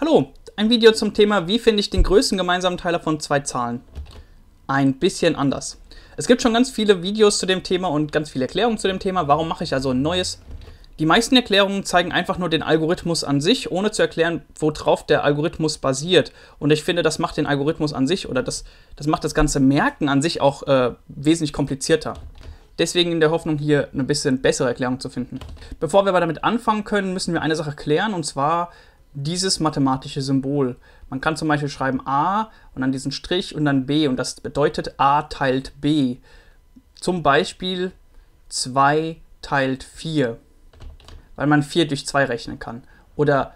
Hallo, ein Video zum Thema, wie finde ich den größten gemeinsamen Teiler von zwei Zahlen? Ein bisschen anders. Es gibt schon ganz viele Videos zu dem Thema und ganz viele Erklärungen zu dem Thema. Warum mache ich also ein neues? Die meisten Erklärungen zeigen einfach nur den Algorithmus an sich, ohne zu erklären, worauf der Algorithmus basiert. Und ich finde, das macht den Algorithmus an sich oder das, das macht das ganze Merken an sich auch äh, wesentlich komplizierter. Deswegen in der Hoffnung, hier eine bisschen bessere Erklärung zu finden. Bevor wir aber damit anfangen können, müssen wir eine Sache klären, und zwar dieses mathematische Symbol. Man kann zum Beispiel schreiben a und dann diesen Strich und dann b und das bedeutet a teilt b. Zum Beispiel 2 teilt 4, weil man 4 durch 2 rechnen kann. Oder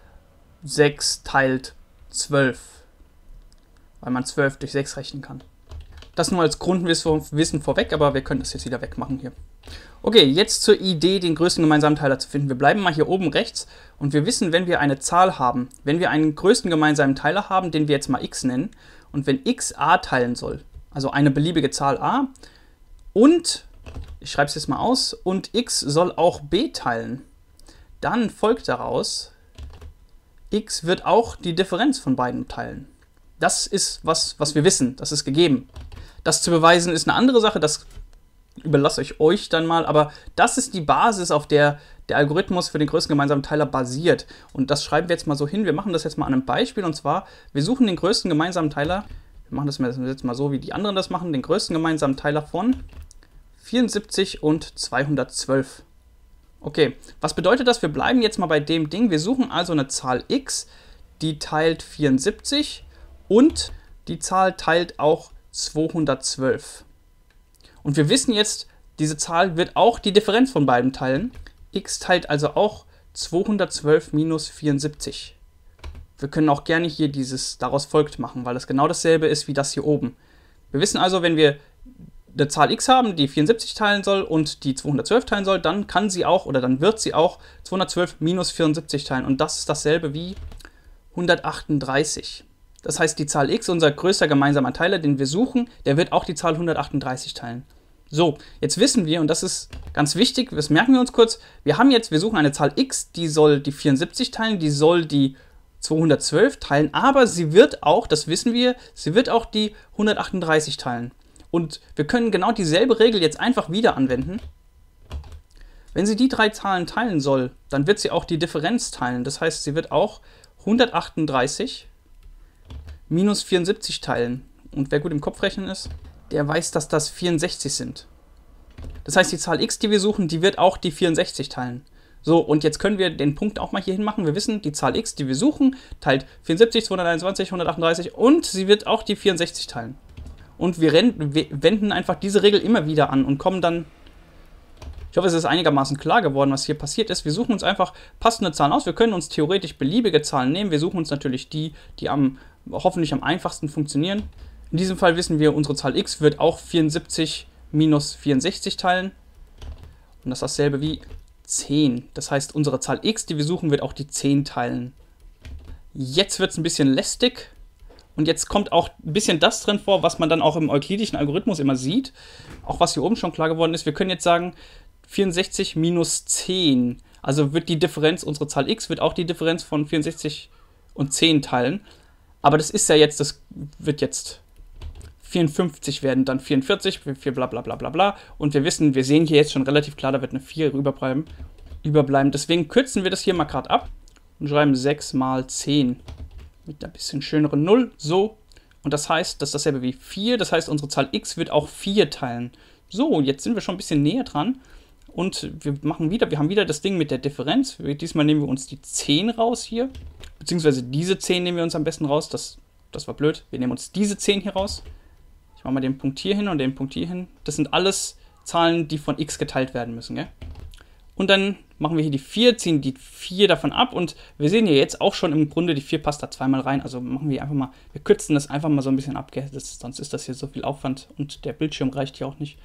6 teilt 12, weil man 12 durch 6 rechnen kann. Das nur als Grundwissen vorweg, aber wir können das jetzt wieder wegmachen hier. Okay, jetzt zur Idee, den größten gemeinsamen Teiler zu finden. Wir bleiben mal hier oben rechts und wir wissen, wenn wir eine Zahl haben, wenn wir einen größten gemeinsamen Teiler haben, den wir jetzt mal x nennen, und wenn x a teilen soll, also eine beliebige Zahl a, und, ich schreibe es jetzt mal aus, und x soll auch b teilen, dann folgt daraus, x wird auch die Differenz von beiden teilen. Das ist was, was wir wissen, das ist gegeben. Das zu beweisen ist eine andere Sache, das überlasse ich euch dann mal. Aber das ist die Basis, auf der der Algorithmus für den größten gemeinsamen Teiler basiert. Und das schreiben wir jetzt mal so hin. Wir machen das jetzt mal an einem Beispiel. Und zwar, wir suchen den größten gemeinsamen Teiler. Wir machen das jetzt mal so, wie die anderen das machen. Den größten gemeinsamen Teiler von 74 und 212. Okay, was bedeutet das? Wir bleiben jetzt mal bei dem Ding. Wir suchen also eine Zahl x, die teilt 74 und die Zahl teilt auch 212. Und wir wissen jetzt, diese Zahl wird auch die Differenz von beiden teilen. x teilt also auch 212 minus 74. Wir können auch gerne hier dieses daraus folgt machen, weil das genau dasselbe ist wie das hier oben. Wir wissen also, wenn wir eine Zahl x haben, die 74 teilen soll und die 212 teilen soll, dann kann sie auch oder dann wird sie auch 212 minus 74 teilen. Und das ist dasselbe wie 138. Das heißt, die Zahl x, unser größter gemeinsamer Teiler, den wir suchen, der wird auch die Zahl 138 teilen. So, jetzt wissen wir, und das ist ganz wichtig, das merken wir uns kurz, wir haben jetzt, wir suchen eine Zahl x, die soll die 74 teilen, die soll die 212 teilen, aber sie wird auch, das wissen wir, sie wird auch die 138 teilen. Und wir können genau dieselbe Regel jetzt einfach wieder anwenden. Wenn sie die drei Zahlen teilen soll, dann wird sie auch die Differenz teilen. Das heißt, sie wird auch 138 minus 74 teilen. Und wer gut im Kopf rechnen ist, der weiß, dass das 64 sind. Das heißt, die Zahl x, die wir suchen, die wird auch die 64 teilen. So, und jetzt können wir den Punkt auch mal hier hin machen. Wir wissen, die Zahl x, die wir suchen, teilt 74, 221, 138 und sie wird auch die 64 teilen. Und wir, rennen, wir wenden einfach diese Regel immer wieder an und kommen dann... Ich hoffe, es ist einigermaßen klar geworden, was hier passiert ist. Wir suchen uns einfach passende Zahlen aus. Wir können uns theoretisch beliebige Zahlen nehmen. Wir suchen uns natürlich die, die am hoffentlich am einfachsten funktionieren. In diesem Fall wissen wir, unsere Zahl x wird auch 74 minus 64 teilen. Und das ist dasselbe wie 10. Das heißt, unsere Zahl x, die wir suchen, wird auch die 10 teilen. Jetzt wird es ein bisschen lästig. Und jetzt kommt auch ein bisschen das drin vor, was man dann auch im euklidischen Algorithmus immer sieht. Auch was hier oben schon klar geworden ist. Wir können jetzt sagen, 64 minus 10. Also wird die Differenz, unsere Zahl x, wird auch die Differenz von 64 und 10 teilen. Aber das ist ja jetzt, das wird jetzt 54 werden, dann 44, 4 bla bla bla bla bla. Und wir wissen, wir sehen hier jetzt schon relativ klar, da wird eine 4 rüberbleiben. überbleiben. Deswegen kürzen wir das hier mal gerade ab und schreiben 6 mal 10 mit einer bisschen schöneren 0. So. Und das heißt, das ist dasselbe wie 4. Das heißt, unsere Zahl x wird auch 4 teilen. So, jetzt sind wir schon ein bisschen näher dran. Und wir machen wieder, wir haben wieder das Ding mit der Differenz. Diesmal nehmen wir uns die 10 raus hier. Beziehungsweise diese 10 nehmen wir uns am besten raus. Das, das war blöd. Wir nehmen uns diese 10 hier raus. Ich mache mal den Punkt hier hin und den Punkt hier hin. Das sind alles Zahlen, die von x geteilt werden müssen. Gell? Und dann machen wir hier die 4, ziehen die 4 davon ab. Und wir sehen hier jetzt auch schon im Grunde, die 4 passt da zweimal rein. Also machen wir einfach mal, wir kürzen das einfach mal so ein bisschen ab. Gell? Das, sonst ist das hier so viel Aufwand und der Bildschirm reicht hier auch nicht.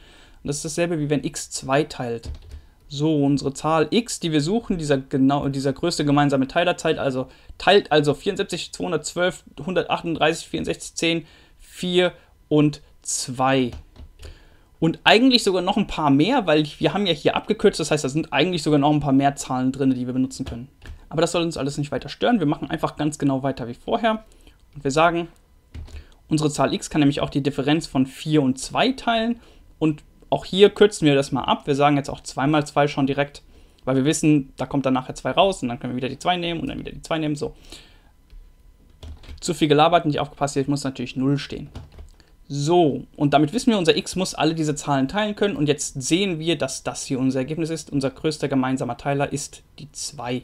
Und das ist dasselbe, wie wenn x 2 teilt. So, unsere Zahl x, die wir suchen, dieser, genau, dieser größte gemeinsame Teil der Zeit, also, teilt also 74, 212, 138, 64, 10, 4 und 2. Und eigentlich sogar noch ein paar mehr, weil wir haben ja hier abgekürzt, das heißt, da sind eigentlich sogar noch ein paar mehr Zahlen drin, die wir benutzen können. Aber das soll uns alles nicht weiter stören. Wir machen einfach ganz genau weiter wie vorher. Und wir sagen, unsere Zahl x kann nämlich auch die Differenz von 4 und 2 teilen. Und auch hier kürzen wir das mal ab. Wir sagen jetzt auch 2 mal 2 schon direkt, weil wir wissen, da kommt dann nachher 2 raus und dann können wir wieder die 2 nehmen und dann wieder die 2 nehmen. So. Zu viel gelabert, nicht aufgepasst, hier muss natürlich 0 stehen. So, und damit wissen wir, unser x muss alle diese Zahlen teilen können. Und jetzt sehen wir, dass das hier unser Ergebnis ist. Unser größter gemeinsamer Teiler ist die 2.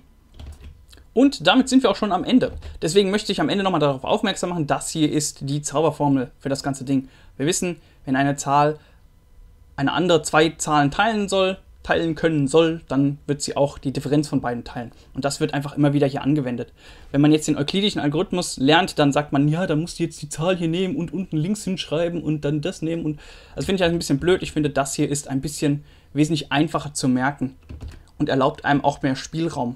Und damit sind wir auch schon am Ende. Deswegen möchte ich am Ende nochmal darauf aufmerksam machen, das hier ist die Zauberformel für das ganze Ding. Wir wissen, wenn eine Zahl eine andere zwei Zahlen teilen soll, teilen können soll, dann wird sie auch die Differenz von beiden teilen. Und das wird einfach immer wieder hier angewendet. Wenn man jetzt den euklidischen Algorithmus lernt, dann sagt man, ja, da musst du jetzt die Zahl hier nehmen und unten links hinschreiben und dann das nehmen. Und das also finde ich ein bisschen blöd. Ich finde, das hier ist ein bisschen wesentlich einfacher zu merken und erlaubt einem auch mehr Spielraum.